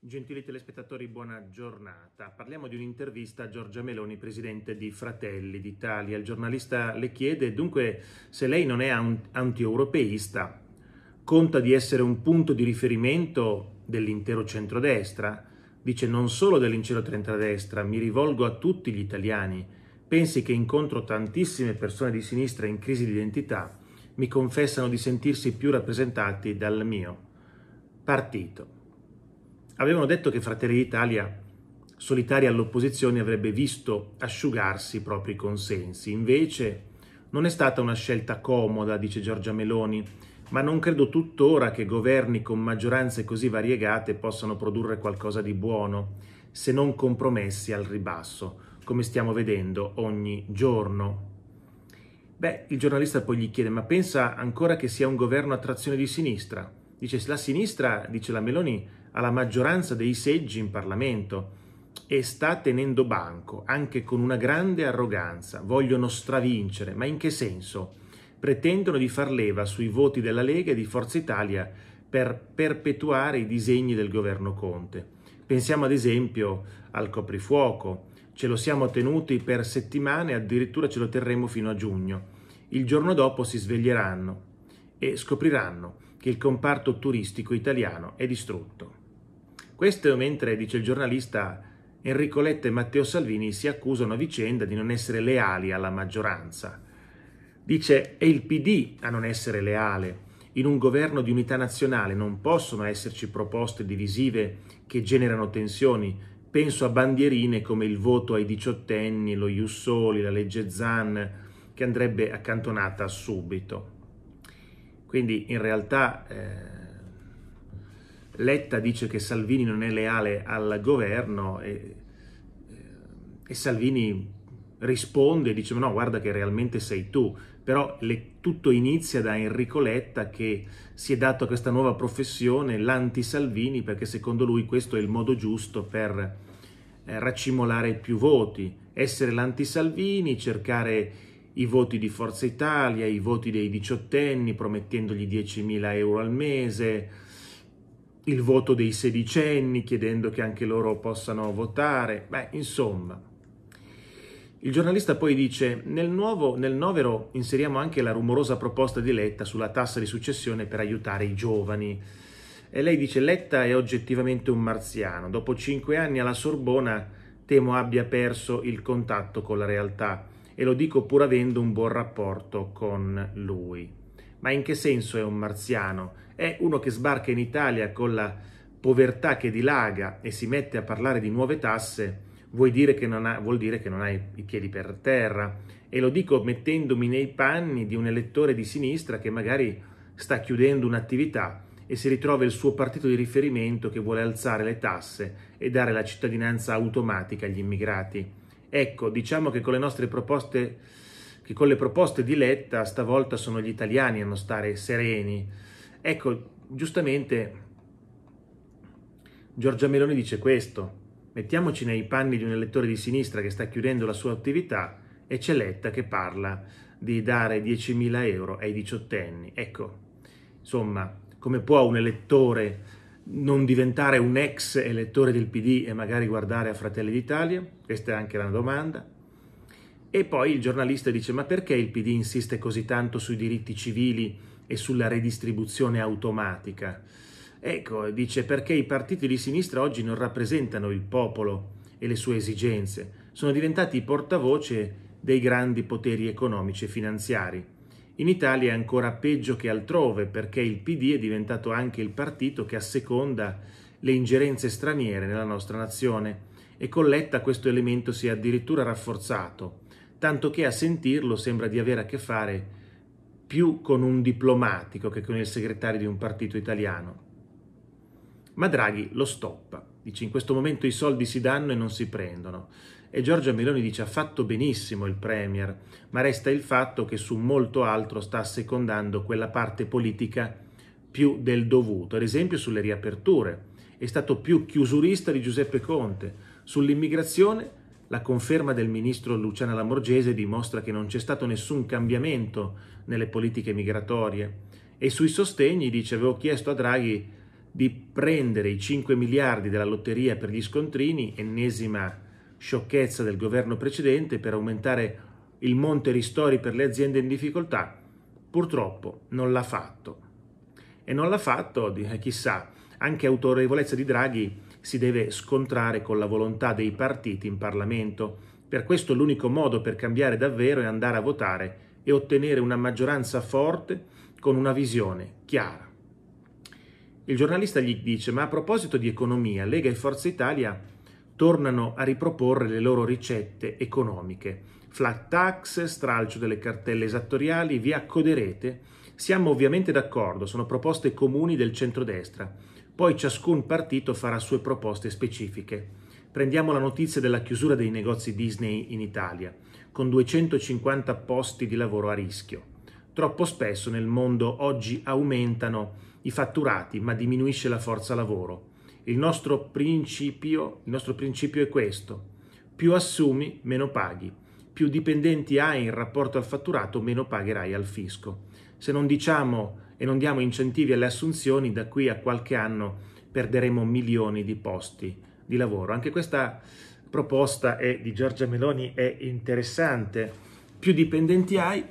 Gentili telespettatori, buona giornata. Parliamo di un'intervista a Giorgia Meloni, presidente di Fratelli d'Italia. Il giornalista le chiede dunque se lei non è anti-europeista, conta di essere un punto di riferimento dell'intero centrodestra? Dice non solo dell'intero centrodestra, mi rivolgo a tutti gli italiani. Pensi che incontro tantissime persone di sinistra in crisi di identità, mi confessano di sentirsi più rappresentati dal mio partito avevano detto che Fratelli d'Italia, solitaria all'opposizione, avrebbe visto asciugarsi i propri consensi. Invece non è stata una scelta comoda, dice Giorgia Meloni, ma non credo tuttora che governi con maggioranze così variegate possano produrre qualcosa di buono, se non compromessi al ribasso, come stiamo vedendo ogni giorno. Beh, il giornalista poi gli chiede, ma pensa ancora che sia un governo a trazione di sinistra? Dice, la sinistra, dice la Meloni, alla maggioranza dei seggi in Parlamento e sta tenendo banco, anche con una grande arroganza. Vogliono stravincere, ma in che senso? Pretendono di far leva sui voti della Lega e di Forza Italia per perpetuare i disegni del governo Conte. Pensiamo ad esempio al coprifuoco, ce lo siamo tenuti per settimane, addirittura ce lo terremo fino a giugno. Il giorno dopo si sveglieranno e scopriranno che il comparto turistico italiano è distrutto. Questo mentre, dice il giornalista, Enrico Letta e Matteo Salvini si accusano a vicenda di non essere leali alla maggioranza. Dice è il PD a non essere leale. In un governo di unità nazionale non possono esserci proposte divisive che generano tensioni. Penso a bandierine come il voto ai diciottenni, lo Jussoli, la legge Zan, che andrebbe accantonata subito. Quindi in realtà eh, Letta dice che Salvini non è leale al governo e, e Salvini risponde e dice no guarda che realmente sei tu però le, tutto inizia da Enrico Letta che si è dato a questa nuova professione l'anti-Salvini perché secondo lui questo è il modo giusto per eh, raccimolare più voti essere l'anti-Salvini cercare i voti di Forza Italia i voti dei diciottenni promettendogli 10.000 euro al mese il voto dei sedicenni, chiedendo che anche loro possano votare, beh, insomma. Il giornalista poi dice, nel, nuovo, nel novero inseriamo anche la rumorosa proposta di Letta sulla tassa di successione per aiutare i giovani. E lei dice, Letta è oggettivamente un marziano, dopo cinque anni alla Sorbona temo abbia perso il contatto con la realtà e lo dico pur avendo un buon rapporto con lui. Ma in che senso è un marziano? È uno che sbarca in Italia con la povertà che dilaga e si mette a parlare di nuove tasse, vuol dire che non ha, dire che non ha i piedi per terra. E lo dico mettendomi nei panni di un elettore di sinistra che magari sta chiudendo un'attività e si ritrova il suo partito di riferimento che vuole alzare le tasse e dare la cittadinanza automatica agli immigrati. Ecco, diciamo che con le nostre proposte che con le proposte di Letta stavolta sono gli italiani a non stare sereni. Ecco, giustamente Giorgia Meloni dice questo, mettiamoci nei panni di un elettore di sinistra che sta chiudendo la sua attività e c'è Letta che parla di dare 10.000 euro ai diciottenni. Ecco, insomma, come può un elettore non diventare un ex elettore del PD e magari guardare a Fratelli d'Italia? Questa è anche la domanda. E poi il giornalista dice ma perché il PD insiste così tanto sui diritti civili e sulla redistribuzione automatica? Ecco, dice perché i partiti di sinistra oggi non rappresentano il popolo e le sue esigenze, sono diventati portavoce dei grandi poteri economici e finanziari. In Italia è ancora peggio che altrove perché il PD è diventato anche il partito che asseconda le ingerenze straniere nella nostra nazione e con Letta questo elemento si è addirittura rafforzato tanto che a sentirlo sembra di avere a che fare più con un diplomatico che con il segretario di un partito italiano. Ma Draghi lo stoppa, dice in questo momento i soldi si danno e non si prendono. E Giorgia Meloni dice ha fatto benissimo il Premier, ma resta il fatto che su molto altro sta secondando quella parte politica più del dovuto, ad esempio sulle riaperture. È stato più chiusurista di Giuseppe Conte, sull'immigrazione la conferma del ministro Luciana Lamorgese dimostra che non c'è stato nessun cambiamento nelle politiche migratorie e sui sostegni dice avevo chiesto a Draghi di prendere i 5 miliardi della lotteria per gli scontrini, ennesima sciocchezza del governo precedente per aumentare il monte ristori per le aziende in difficoltà, purtroppo non l'ha fatto. E non l'ha fatto, eh, chissà, anche autorevolezza di Draghi si deve scontrare con la volontà dei partiti in Parlamento. Per questo l'unico modo per cambiare davvero è andare a votare e ottenere una maggioranza forte con una visione chiara. Il giornalista gli dice, ma a proposito di economia, Lega e Forza Italia tornano a riproporre le loro ricette economiche. Flat tax, stralcio delle cartelle esattoriali, vi accoderete? Siamo ovviamente d'accordo, sono proposte comuni del centrodestra, poi ciascun partito farà sue proposte specifiche. Prendiamo la notizia della chiusura dei negozi Disney in Italia, con 250 posti di lavoro a rischio. Troppo spesso nel mondo oggi aumentano i fatturati, ma diminuisce la forza lavoro. Il nostro principio, il nostro principio è questo. Più assumi, meno paghi. Più dipendenti hai in rapporto al fatturato, meno pagherai al fisco. Se non diciamo e non diamo incentivi alle assunzioni, da qui a qualche anno perderemo milioni di posti di lavoro. Anche questa proposta è, di Giorgia Meloni è interessante. Più dipendenti hai,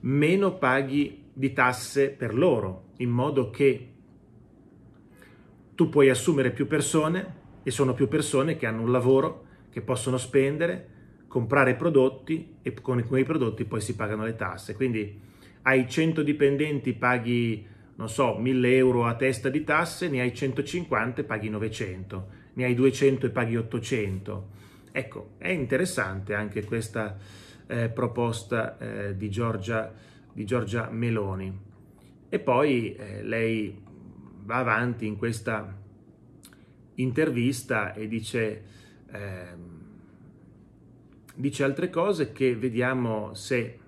meno paghi di tasse per loro, in modo che tu puoi assumere più persone e sono più persone che hanno un lavoro, che possono spendere, comprare prodotti e con quei prodotti poi si pagano le tasse. Quindi hai 100 dipendenti paghi, non so, 1000 euro a testa di tasse, ne hai 150 e paghi 900, ne hai 200 e paghi 800. Ecco, è interessante anche questa eh, proposta eh, di, Giorgia, di, Giorgia, Meloni. E poi eh, lei va avanti in questa intervista e dice, ehm, dice altre cose che vediamo se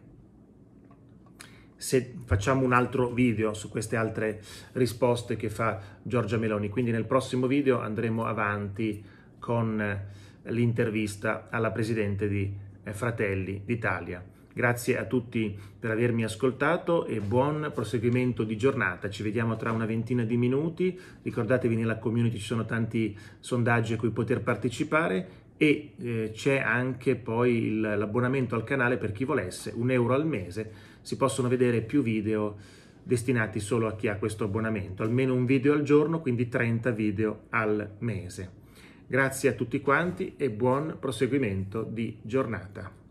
se facciamo un altro video su queste altre risposte che fa Giorgia Meloni. Quindi nel prossimo video andremo avanti con eh, l'intervista alla Presidente di eh, Fratelli d'Italia. Grazie a tutti per avermi ascoltato e buon proseguimento di giornata. Ci vediamo tra una ventina di minuti. Ricordatevi nella community ci sono tanti sondaggi a cui poter partecipare e eh, c'è anche poi il, l'abbonamento al canale per chi volesse, un euro al mese, si possono vedere più video destinati solo a chi ha questo abbonamento, almeno un video al giorno, quindi 30 video al mese. Grazie a tutti quanti e buon proseguimento di giornata.